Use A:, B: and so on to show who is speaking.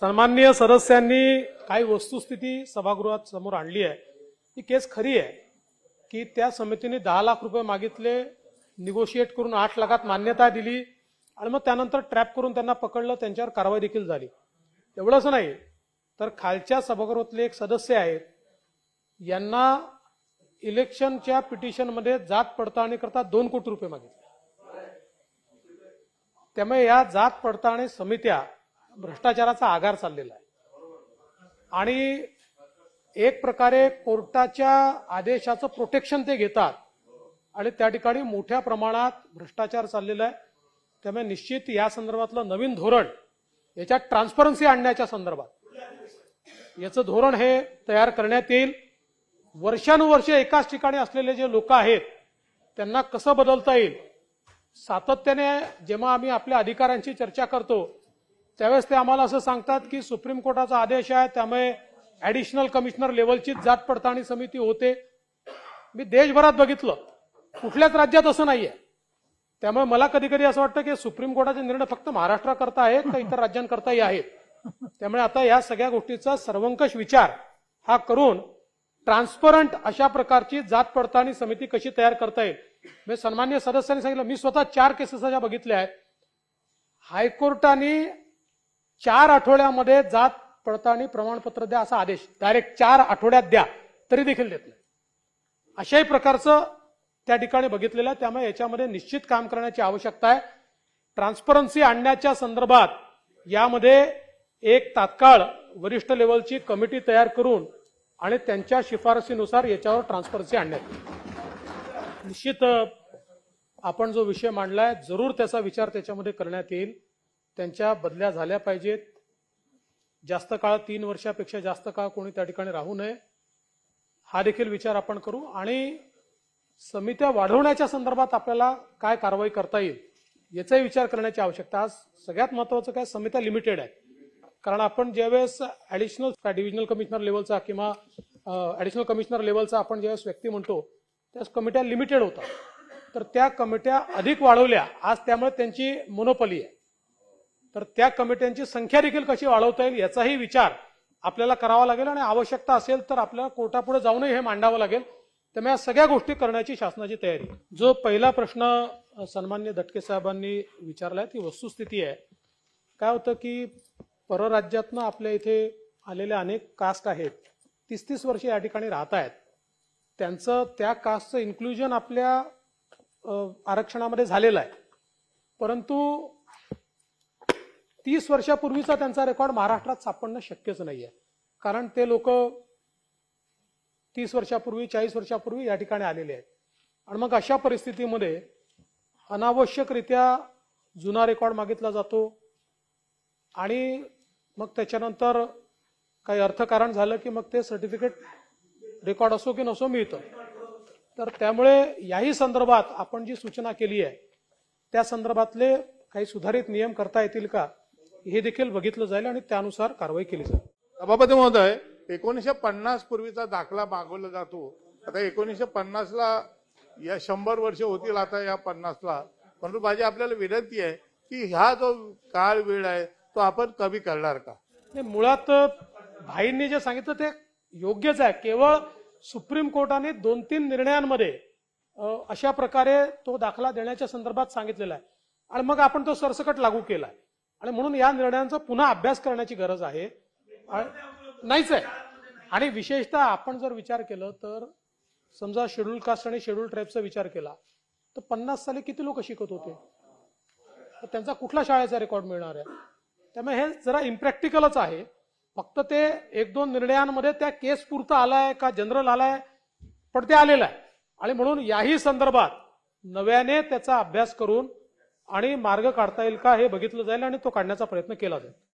A: सन्मान्य सदस्यांनी काही वस्तुस्थिती सभागृहात समोर आणली आहे ती केस खरी आहे की त्या समितीने दहा लाख रुपये मागितले निगोशिएट करून आठ लाखात मान्यता दिली आणि मग त्यानंतर ट्रॅप करून त्यांना पकडलं त्यांच्यावर कारवाई देखील झाली एवढंच नाही तर खालच्या सभागृहातले एक सदस्य आहेत यांना इलेक्शनच्या पिटिशनमध्ये जात पडताळणी करता दोन कोटी रुपये मागितले त्यामुळे या जात पडताळणी समित्या भ्रष्टाचाराचा आगार चाललेला आहे आणि एक प्रकारे कोर्टाच्या आदेशाचं प्रोटेक्शन ते घेतात आणि त्या ठिकाणी मोठ्या प्रमाणात भ्रष्टाचार चाललेला आहे त्यामुळे निश्चित या संदर्भातलं नवीन धोरण याच्यात ट्रान्सपरन्सी आणण्याच्या संदर्भात याचं धोरण हे तयार करण्यात येईल वर्षानुवर्षे एकाच ठिकाणी असलेले जे लोक आहेत त्यांना कसं बदलता येईल सातत्याने जेव्हा आम्ही आपल्या अधिकाऱ्यांशी चर्चा करतो त्यावेळेस ते आम्हाला असं सांगतात की सुप्रीम कोर्टाचा आदेश आहे त्यामुळे ऍडिशनल कमिशनर लेवलचीच जात पडताळणी समिती होते मी देशभरात बघितलं कुठल्याच राज्यात असं नाहीये त्यामुळे मला कधी कधी असं वाटतं की सुप्रीम कोर्टाचे निर्णय फक्त महाराष्ट्राकरता आहेत तर इतर राज्यांकरताही आहेत त्यामुळे आता या सगळ्या गोष्टीचा सर्वंकष विचार हा करून ट्रान्सपरंट अशा प्रकारची जात पडताळणी समिती कशी तयार करता येईल मी सन्मान्य सदस्यांनी सांगितलं मी स्वतः चार केसेस अशा बघितल्या आहेत हायकोर्टाने चार आठवड्यामध्ये जात पडताळणी प्रमाणपत्र द्या असा आदेश डायरेक्ट चार आठवड्यात द्या तरी देखील देत नाही अशाही प्रकारचं त्या ठिकाणी बघितलेलं आहे त्यामुळे याच्यामध्ये निश्चित काम करण्याची आवश्यकता आहे ट्रान्सपरन्सी आणण्याच्या संदर्भात यामध्ये एक तात्काळ वरिष्ठ लेवलची कमिटी तयार करून आणि त्यांच्या शिफारसीनुसार याच्यावर ट्रान्सपरन्सी आणण्यात निश्चित आपण जो विषय मांडलाय जरूर त्याचा विचार त्याच्यामध्ये करण्यात येईल त्यांच्या बदल्या झाल्या पाहिजेत जास्त काळ तीन वर्षापेक्षा जास्त काळ कोणी त्या ठिकाणी राहू नये हा देखील विचार आपण करू आणि समित्या वाढवण्याच्या संदर्भात आपल्याला काय कारवाई करता येईल याचाही विचार करण्याची आवश्यकता आज सगळ्यात महत्वाचं काय समित्या लिमिटेड आहेत कारण आपण ज्यावेळेस ऍडिशनल डिव्हिजनल कमिशनर लेवलचा किंवा ऍडिशनल कमिशनर लेवलचा आपण ज्यावेळेस व्यक्ती म्हणतो त्या कमिट्या लिमिटेड होतात तर त्या कमिट्या अधिक वाढवल्या आज त्यामुळे त्यांची मोनोपली आहे तर त्या कमिट्यांची संख्या देखील कशी वाढवता येईल याचाही विचार आपल्याला करावा लागेल आणि आवश्यकता असेल तर आपल्याला कोर्टापुढे जाऊनही हे मांडावं लागेल त्यामुळे या सगळ्या गोष्टी करण्याची शासनाची तयारी जो पहिला प्रश्न सन्मान्य दटके साहेबांनी आहे ती वस्तुस्थिती आहे काय होतं की परराज्यातनं आपल्या इथे आलेल्या अनेक कास्ट आहेत तीस तीस वर्ष या ठिकाणी राहत आहेत त्यांचं त्या कास्टचं इन्क्लुजन आपल्या आरक्षणामध्ये झालेलं आहे परंतु तीस वर्षापूर्वीचा त्यांचा रेकॉर्ड महाराष्ट्रात सापडणं शक्यच नाहीये कारण ते लोक तीस वर्षापूर्वी चाळीस वर्षापूर्वी या ठिकाणी आलेले आहेत आणि मग अशा परिस्थितीमध्ये अनावश्यकरित्या जुना रेकॉर्ड मागितला जातो आणि मग त्याच्यानंतर काही अर्थकारण झालं की मग ते सर्टिफिकेट रेकॉर्ड असो की नसो मिळतं तर त्यामुळे याही संदर्भात आपण जी सूचना केली आहे त्या संदर्भातले काही सुधारित नियम करता येतील का हे देखील बघितलं जाईल आणि त्यानुसार कारवाई केली जाईल सभापती महोदय एकोणीसशे पन्नास पूर्वीचा दाखला मागवला जातो आता एकोणीसशे ला या शंभर वर्ष होतील आता या पन्नासला परंतु माझी आपल्याला विनंती आहे की ह्या जो काळ वेळ आहे तो आपण कमी करणार का मुळात भाईंनी जे सांगितलं ते योग्यच आहे केवळ सुप्रीम कोर्टाने दोन तीन निर्णयांमध्ये अशा प्रकारे तो दाखला देण्याच्या संदर्भात सांगितलेला आहे आणि मग आपण तो सरसकट लागू केला आणि म्हणून या निर्णयांचा पुन्हा अभ्यास करण्याची गरज आहे नाहीच आहे आणि विशेषतः आपण जर विचार केलं तर समजा शेड्यूल कास्ट आणि शेड्यूल ट्राईबचा विचार केला तर पन्नास साली किती लोक शिकत होते तर त्यांचा कुठला शाळेचा रेकॉर्ड मिळणार आहे त्यामुळे हे जरा इम्प्रॅक्टिकलच आहे फक्त ते एक दोन निर्णयांमध्ये त्या केस पुरता आलाय का जनरल आलाय पण ते आलेलं आहे आणि म्हणून याही संदर्भात नव्याने त्याचा अभ्यास करून आणि मार्ग काढता येईल का हे बघितलं जाईल आणि तो काढण्याचा प्रयत्न केला जाईल